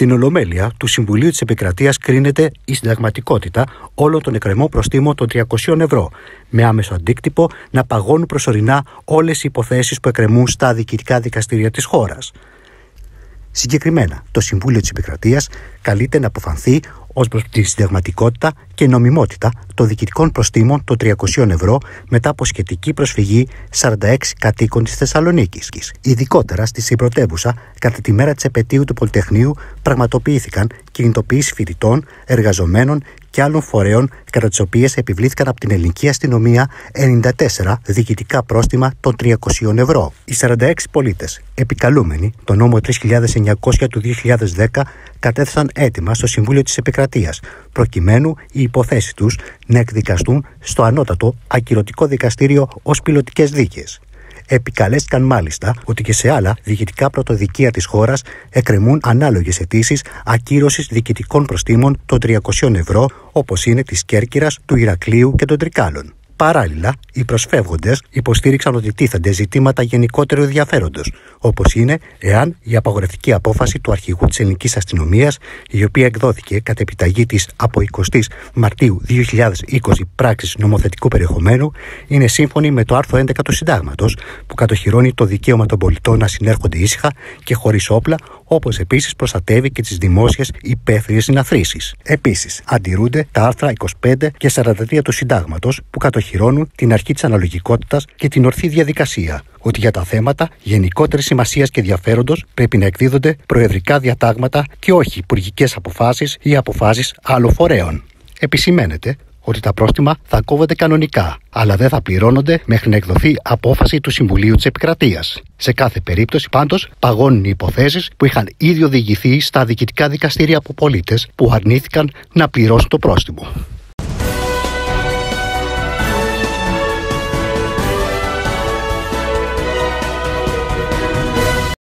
Στην Ολομέλεια του Συμβουλίου της Επικρατείας κρίνεται η συνταγματικότητα όλων των εκρεμών προστήμων των 300 ευρώ, με άμεσο αντίκτυπο να παγώνουν προσωρινά όλες οι υποθέσεις που εκκρεμούν στα διοικητικά δικαστήρια της χώρας. Συγκεκριμένα, το Συμβούλιο της Επικρατείας καλείται να αποφανθεί ως προς τη συνταγματικότητα και νομιμότητα των διοικητικών προστήμων των 300 ευρώ μετά από σχετική προσφυγή 46 κατοίκων της Θεσσαλονίκης. Ειδικότερα στη συμπρωτεύουσα, κατά τη μέρα της επαιτίου του Πολυτεχνείου, πραγματοποιήθηκαν κινητοποιήσεις φοιτητών, εργαζομένων και άλλων φορέων κατά τις οποίες επιβλήθηκαν από την ελληνική αστυνομία 94 διοικητικά πρόστιμα των 300 ευρώ. Οι 46 πολίτες, επικαλούμενοι τον νόμο 3900 του 2010, κατέθεσαν έτοιμα στο Συμβούλιο της Επικρατείας, προκειμένου οι υποθέσεις τους να εκδικαστούν στο ανώτατο ακυρωτικό δικαστήριο ως πιλωτικές δίκες. Επικαλέστηκαν μάλιστα ότι και σε άλλα διοικητικά πρωτοδικεία της χώρας εκκρεμούν ανάλογες αιτήσεις ακύρωσης διοικητικών προστήμων των 300 ευρώ, όπως είναι της Κέρκυρας, του Ηρακλείου και των Τρικάλων. Παράλληλα, οι προσφεύγοντες υποστήριξαν ότι τίθανται ζητήματα γενικότερου ενδιαφέροντος, Όπως είναι εάν η απαγορευτική απόφαση του αρχηγού της ελληνικής αστυνομίας, η οποία εκδόθηκε κατ' επιταγή της από 20 Μαρτίου 2020 πράξης νομοθετικού περιεχομένου, είναι σύμφωνη με το άρθρο 11 του Συντάγματος, που κατοχυρώνει το δικαίωμα των πολιτών να συνέρχονται ήσυχα και χωρίς όπλα, όπως επίσης προστατεύει και τις δημόσιες υπαίθριες συναθρήσεις. Επίσης, αντιρούνται τα άρθρα 25 και 43 του Συντάγματος, που κατοχυρώνουν την αρχή της αναλογικότητας και την ορθή διαδικασία ότι για τα θέματα γενικότερης σημασίας και ενδιαφέροντος πρέπει να εκδίδονται προεδρικά διατάγματα και όχι υπουργικές αποφάσεις ή αποφάσεις άλλων φορέων. Επισημαίνεται ότι τα πρόστιμα θα κόβονται κανονικά, αλλά δεν θα πληρώνονται μέχρι να εκδοθεί απόφαση του Συμβουλίου της Επικρατείας. Σε κάθε περίπτωση, πάντως, παγώνουν οι υποθέσεις που είχαν ήδη οδηγηθεί στα διοικητικά δικαστήρια από πολίτες που αρνήθηκαν να πληρώσουν το πρόστιμο.